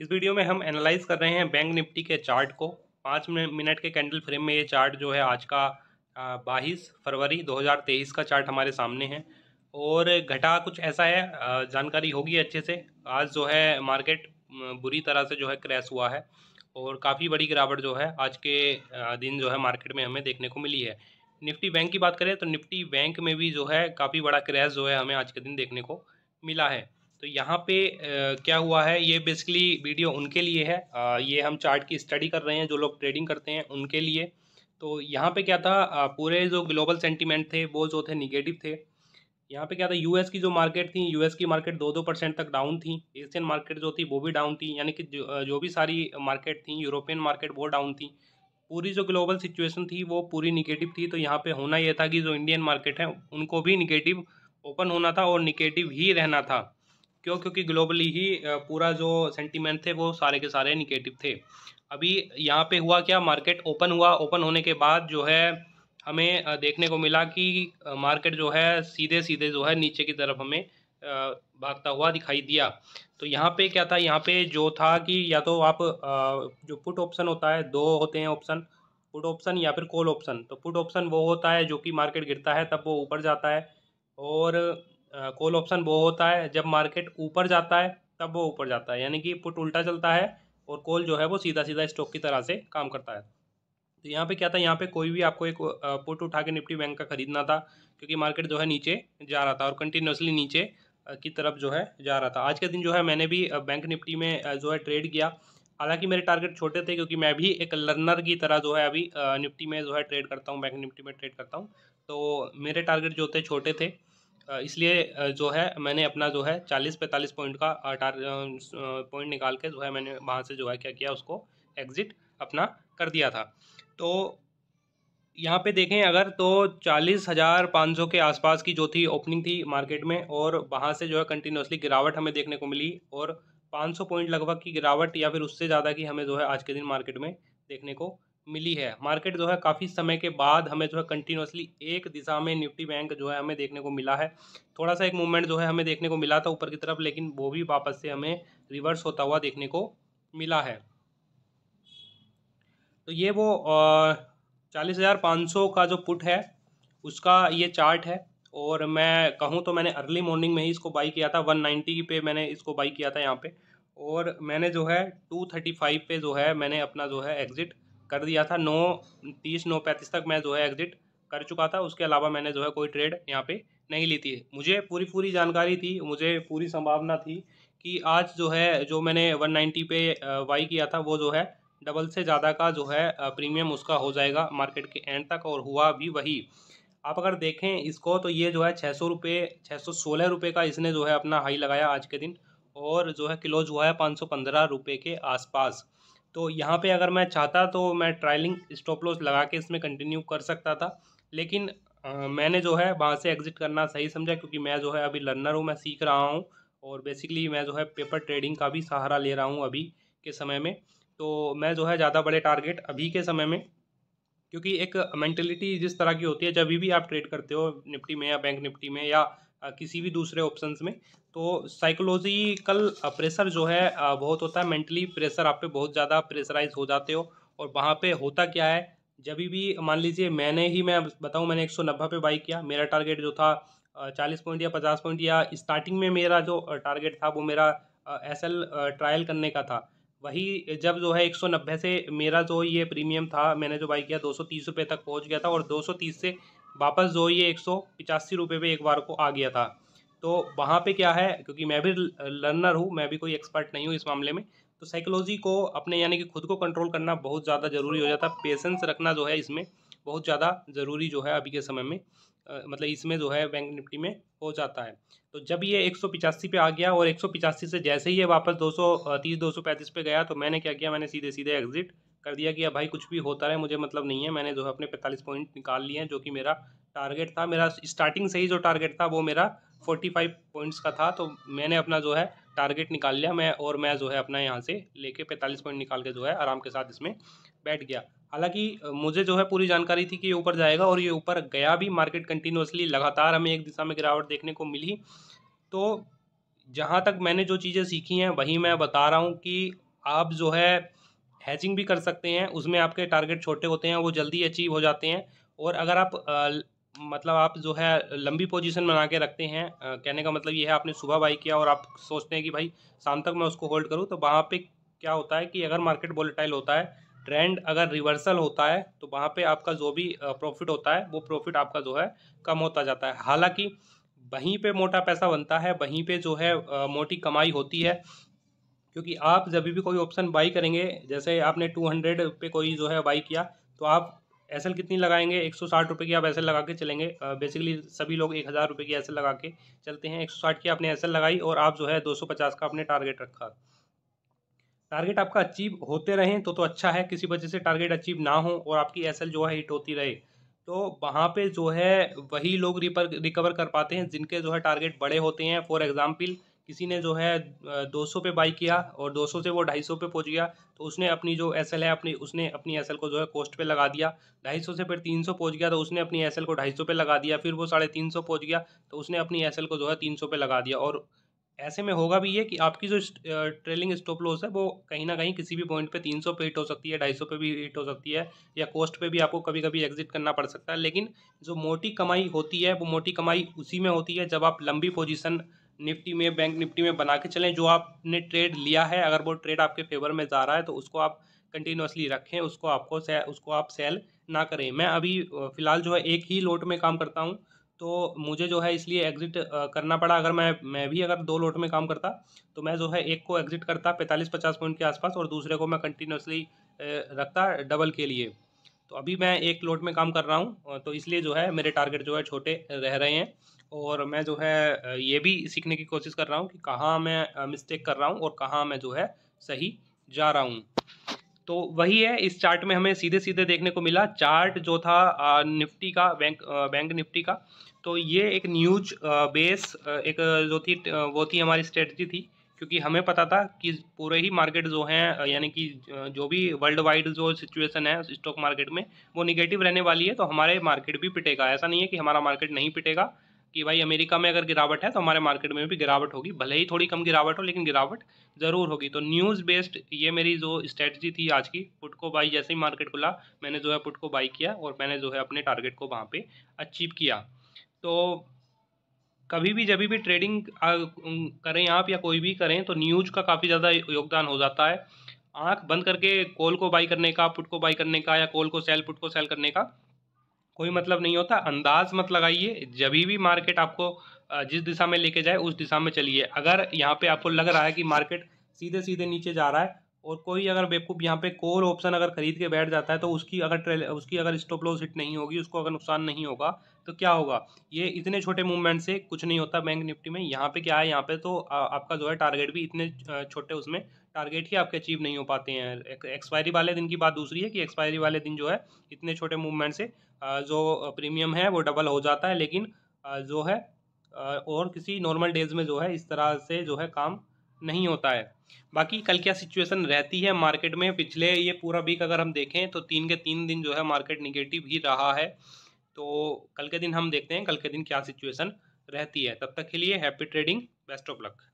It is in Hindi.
इस वीडियो में हम एनालाइज कर रहे हैं बैंक निफ्टी के चार्ट को पाँच मिनट के कैंडल फ्रेम में ये चार्ट जो है आज का बाईस फरवरी 2023 का चार्ट हमारे सामने है और घटा कुछ ऐसा है जानकारी होगी अच्छे से आज जो है मार्केट बुरी तरह से जो है क्रैश हुआ है और काफ़ी बड़ी गिरावट जो है आज के दिन जो है मार्केट में हमें देखने को मिली है निफ्टी बैंक की बात करें तो निफ्टी बैंक में भी जो है काफ़ी बड़ा क्रैश जो है हमें आज के दिन देखने को मिला है तो यहाँ पे क्या हुआ है ये बेसिकली वीडियो उनके लिए है ये हम चार्ट की स्टडी कर रहे हैं जो लोग ट्रेडिंग करते हैं उनके लिए तो यहाँ पे क्या था पूरे जो ग्लोबल सेंटीमेंट थे वो जो थे निगेटिव थे यहाँ पे क्या था यूएस की जो मार्केट थी यूएस की मार्केट दो दो परसेंट तक डाउन थी एशियन मार्केट जो थी वो भी डाउन थी यानी कि जो, जो भी सारी मार्केट थी यूरोपियन मार्केट वो डाउन थी पूरी जो ग्लोबल सिचुएशन थी वो पूरी निगेटिव थी तो यहाँ पे होना यह था कि जो इंडियन मार्केट है उनको भी निगेटिव ओपन होना था और निगेटिव ही रहना था क्यों क्योंकि ग्लोबली ही पूरा जो सेंटीमेंट थे वो सारे के सारे निगेटिव थे अभी यहाँ पे हुआ क्या मार्केट ओपन हुआ ओपन होने के बाद जो है हमें देखने को मिला कि मार्केट जो है सीधे सीधे जो है नीचे की तरफ हमें भागता हुआ दिखाई दिया तो यहाँ पे क्या था यहाँ पे जो था कि या तो आप जो पुट ऑप्शन होता है दो होते हैं ऑप्शन पुट ऑप्शन या फिर कॉल ऑप्शन तो पुट ऑप्शन वो होता है जो कि मार्केट गिरता है तब वो ऊपर जाता है और कॉल ऑप्शन वो होता है जब मार्केट ऊपर जाता है तब वो ऊपर जाता है यानी कि पुट उल्टा चलता है और कॉल जो है वो सीधा सीधा स्टॉक की तरह से काम करता है तो यहाँ पे क्या था यहाँ पे कोई भी आपको एक पुट उठा के निफ्टी बैंक का खरीदना था क्योंकि मार्केट जो है नीचे जा रहा था और कंटिन्यूसली नीचे की तरफ जो है जा रहा था आज के दिन जो है मैंने भी बैंक निफ्टी में जो है ट्रेड किया हालांकि मेरे टारगेट छोटे थे क्योंकि मैं भी एक लर्नर की तरह जो है अभी निफ्टी में जो है ट्रेड करता हूँ बैंक निफ्टी में ट्रेड करता हूँ तो मेरे टारगेट जो थे छोटे थे इसलिए जो है मैंने अपना जो है चालीस पैंतालीस पॉइंट का टार पॉइंट निकाल के जो है मैंने वहाँ से जो है क्या किया उसको एग्ज़िट अपना कर दिया था तो यहाँ पे देखें अगर तो चालीस हज़ार पाँच सौ के आसपास की जो थी ओपनिंग थी मार्केट में और वहाँ से जो है कंटिन्यूसली गिरावट हमें देखने को मिली और पाँच सौ पॉइंट लगभग की गिरावट या फिर उससे ज़्यादा की हमें जो है आज के दिन मार्केट में देखने को मिली है मार्केट जो है काफ़ी समय के बाद हमें जो है कंटिन्यूसली एक दिशा में निफ्टी बैंक जो है हमें देखने को मिला है थोड़ा सा एक मूवमेंट जो है हमें देखने को मिला था ऊपर की तरफ लेकिन वो भी वापस से हमें रिवर्स होता हुआ देखने को मिला है तो ये वो चालीस हज़ार पाँच सौ का जो पुट है उसका ये चार्ट है और मैं कहूँ तो मैंने अर्ली मॉर्निंग में ही इसको बाई किया था वन नाइन्टी पे मैंने इसको बाई किया था यहाँ पे और मैंने जो है टू थर्टी फाइव पे जो है मैंने अपना जो है एग्ज़िट कर दिया था नौ तीस नौ पैंतीस तक मैं जो है एग्जिट कर चुका था उसके अलावा मैंने जो है कोई ट्रेड यहाँ पे नहीं ली थी मुझे पूरी पूरी जानकारी थी मुझे पूरी संभावना थी कि आज जो है जो मैंने वन नाइन्टी पे वाई किया था वो जो है डबल से ज़्यादा का जो है प्रीमियम उसका हो जाएगा मार्केट के एंड तक और हुआ भी वही आप अगर देखें इसको तो ये जो है छः सौ रुपये छः सौ सोलह रुपये का इसने जो है अपना हाई लगाया आज के दिन और जो है क्लोज हुआ है पाँच सौ पंद्रह रुपये के आसपास तो यहाँ पे अगर मैं चाहता तो मैं ट्रायलिंग स्टॉप लॉस लगा के इसमें कंटिन्यू कर सकता था लेकिन आ, मैंने जो है वहाँ से एग्ज़िट करना सही समझा क्योंकि मैं जो है अभी लर्नर हूँ मैं सीख रहा हूँ और बेसिकली मैं जो है पेपर ट्रेडिंग का भी सहारा ले रहा हूँ अभी के समय में तो मैं जो है ज़्यादा बड़े टारगेट अभी के समय में क्योंकि एक मैंटेलिटी जिस तरह की होती है जब भी आप ट्रेड करते हो निफ्टी में या बैंक निफ्टी में या किसी भी दूसरे ऑप्शंस में तो साइकोलॉजिकल प्रेशर जो है बहुत होता है मेंटली प्रेशर आप पे बहुत ज़्यादा प्रेशराइज हो जाते हो और वहाँ पे होता क्या है जब भी मान लीजिए मैंने ही मैं बताऊँ मैंने एक सौ नब्बे पे बाई किया मेरा टारगेट जो था चालीस पॉइंट या पचास पॉइंट या स्टार्टिंग में मेरा जो टारगेट था वो मेरा एस एल ट्रायल करने का था वही जब जो है एक सौ नब्बे से मेरा जो ये प्रीमियम था मैंने जो बाई किया दो सौ तीस रुपये तक पहुँच गया था और दो सौ तीस से वापस जो ये एक सौ पिचासी रुपये पर एक बार को आ गया था तो वहाँ पे क्या है क्योंकि मैं भी लर्नर हूँ मैं भी कोई एक्सपर्ट नहीं हूँ इस मामले में तो साइकोलॉजी को अपने यानी कि खुद को कंट्रोल करना बहुत ज़्यादा ज़रूरी हो जाता है पेशेंस रखना जो है इसमें बहुत ज़्यादा ज़रूरी जो है अभी के समय में आ, मतलब इसमें जो है बैंक निफ्टी में हो जाता है तो जब ये एक पे आ गया और एक से जैसे ही ये वापस दो सौ पे गया तो मैंने क्या किया मैंने सीधे सीधे एग्जिट कर दिया कि अब भाई कुछ भी होता रहे मुझे मतलब नहीं है मैंने जो है अपने पैंतालीस पॉइंट निकाल लिए हैं जो कि मेरा टारगेट था मेरा स्टार्टिंग से ही जो टारगेट था वो मेरा फोर्टी फाइव पॉइंट्स का था तो मैंने अपना जो है टारगेट निकाल लिया मैं और मैं जो है अपना यहाँ से लेके पैंतालीस पॉइंट निकाल के जो है आराम के साथ इसमें बैठ गया हालांकि मुझे जो है पूरी जानकारी थी कि ये ऊपर जाएगा और ये ऊपर गया भी मार्केट कंटिन्यूसली लगातार हमें एक दिशा में गिरावट देखने को मिली तो जहाँ तक मैंने जो चीज़ें सीखी हैं वही मैं बता रहा हूँ कि आप जो है हैचिंग भी कर सकते हैं उसमें आपके टारगेट छोटे होते हैं वो जल्दी अचीव हो जाते हैं और अगर आप मतलब आप जो है लंबी पोजीशन बना के रखते हैं आ, कहने का मतलब ये है आपने सुबह बाई किया और आप सोचते हैं कि भाई शाम तक मैं उसको होल्ड करूँ तो वहाँ पे क्या होता है कि अगर मार्केट बोलेटाइल होता है ट्रेंड अगर रिवर्सल होता है तो वहाँ पे आपका जो भी प्रॉफिट होता है वो प्रॉफिट आपका जो है कम होता जाता है हालांकि वहीं पे मोटा पैसा बनता है वहीं पे जो है आ, मोटी कमाई होती है क्योंकि आप जब भी कोई ऑप्शन बाई करेंगे जैसे आपने 200 पे कोई जो है बाई किया तो आप एस कितनी लगाएंगे एक सौ साठ की आप एस लगा के चलेंगे बेसिकली सभी लोग एक हज़ार की एस लगा के चलते हैं एक सौ साठ की आपने एस लगाई और आप जो है दो सौ पचास का आपने टारगेट रखा टारगेट आपका अचीव होते रहें तो तो अच्छा है किसी वजह से टारगेट अचीव ना हो और आपकी एस जो है हिट होती रहे तो वहाँ पे जो है वही लोग रिकवर कर पाते हैं जिनके जो है टारगेट बड़े होते हैं फॉर एग्ज़ाम्पल किसी ने जो है दो सौ पे बाई किया और दो सौ से वो ढाई सौ पे पहुंच गया तो उसने अपनी जो एस है अपनी उसने अपनी एस को जो है कोस्ट पे लगा दिया ढाई सौ से फिर तीन सौ पहुँच गया तो उसने अपनी एस को ढाई सौ पे लगा दिया फिर वो साढ़े तीन सौ पहुँच गया तो उसने अपनी एस को जो है तीन सौ पे लगा दिया और ऐसे में होगा भी ये कि आपकी जो ट्रेलिंग स्टॉप लॉस है वो कहीं ना कहीं किसी भी पॉइंट पे 300 पे हिट हो सकती है 250 पे भी हिट हो सकती है या कोस्ट पे भी आपको कभी कभी एग्जिट करना पड़ सकता है लेकिन जो मोटी कमाई होती है वो मोटी कमाई उसी में होती है जब आप लंबी पोजीशन निफ्टी में बैंक निफ्टी में बना के चलें जो आपने ट्रेड लिया है अगर वो ट्रेड आपके फेवर में जा रहा है तो उसको आप कंटिन्यूसली रखें उसको आपको उसको आप सेल ना करें मैं अभी फ़िलहाल जो है एक ही लोट में काम करता हूँ तो मुझे जो है इसलिए एग्ज़िट करना पड़ा अगर मैं मैं भी अगर दो लोट में काम करता तो मैं जो है एक को एग्ज़िट करता पैंतालीस पचास पॉइंट के आसपास और दूसरे को मैं कंटिन्यूसली रखता डबल के लिए तो अभी मैं एक लोड में काम कर रहा हूँ तो इसलिए जो है मेरे टारगेट जो है छोटे रह रहे हैं और मैं जो है ये भी सीखने की कोशिश कर रहा हूँ कि कहाँ मैं मिस्टेक कर रहा हूँ और कहाँ मैं जो है सही जा रहा हूँ तो वही है इस चार्ट में हमें सीधे सीधे देखने को मिला चार्ट जो था निफ्टी का बैंक बैंक निफ्टी का तो ये एक न्यूज बेस एक जो थी वो थी हमारी स्ट्रेटजी थी क्योंकि हमें पता था कि पूरे ही मार्केट जो हैं यानी कि जो भी वर्ल्ड वाइड जो सिचुएशन है स्टॉक मार्केट में वो निगेटिव रहने वाली है तो हमारे मार्केट भी पिटेगा ऐसा नहीं है कि हमारा मार्केट नहीं पिटेगा कि भाई अमेरिका में अगर गिरावट है तो हमारे मार्केट में भी गिरावट होगी भले ही थोड़ी कम गिरावट हो लेकिन गिरावट ज़रूर होगी तो न्यूज़ बेस्ड ये मेरी जो स्ट्रेटजी थी आज की पुट को बाई जैसे ही मार्केट खुला मैंने जो है पुट को बाई किया और मैंने जो है अपने टारगेट को वहाँ पर अचीव किया तो कभी भी जब भी ट्रेडिंग करें आप या कोई भी करें तो न्यूज का काफ़ी ज़्यादा योगदान हो जाता है आँख बंद करके कॉल को बाई करने का पुट को बाई करने का या कॉल को सेल पुट को सेल करने का कोई मतलब नहीं होता अंदाज मत लगाइए जब भी मार्केट आपको जिस दिशा में लेके जाए उस दिशा में चलिए अगर यहाँ पे आपको लग रहा है कि मार्केट सीधे सीधे नीचे जा रहा है और कोई अगर बेवकूफ़ यहाँ पे कोर ऑप्शन अगर खरीद के बैठ जाता है तो उसकी अगर ट्रेल उसकी अगर स्टॉप लॉस हिट नहीं होगी उसको अगर नुकसान नहीं होगा तो क्या होगा ये इतने छोटे मूवमेंट से कुछ नहीं होता बैंक निफ्टी में यहाँ पे क्या है यहाँ पे तो आपका जो है टारगेट भी इतने छोटे उसमें टारगेट ही आपके अचीव नहीं हो पाते हैं एक्सपायरी वाले दिन की बात दूसरी है कि एक्सपायरी वाले दिन जो है इतने छोटे मूवमेंट से जो प्रीमियम है वो डबल हो जाता है लेकिन जो है और किसी नॉर्मल डेज में जो है इस तरह से जो है काम नहीं होता है बाकी कल क्या सिचुएशन रहती है मार्केट में पिछले ये पूरा वीक अगर हम देखें तो तीन के तीन दिन जो है मार्केट निगेटिव ही रहा है तो कल के दिन हम देखते हैं कल के दिन क्या सिचुएशन रहती है तब तक के लिए happy trading best of luck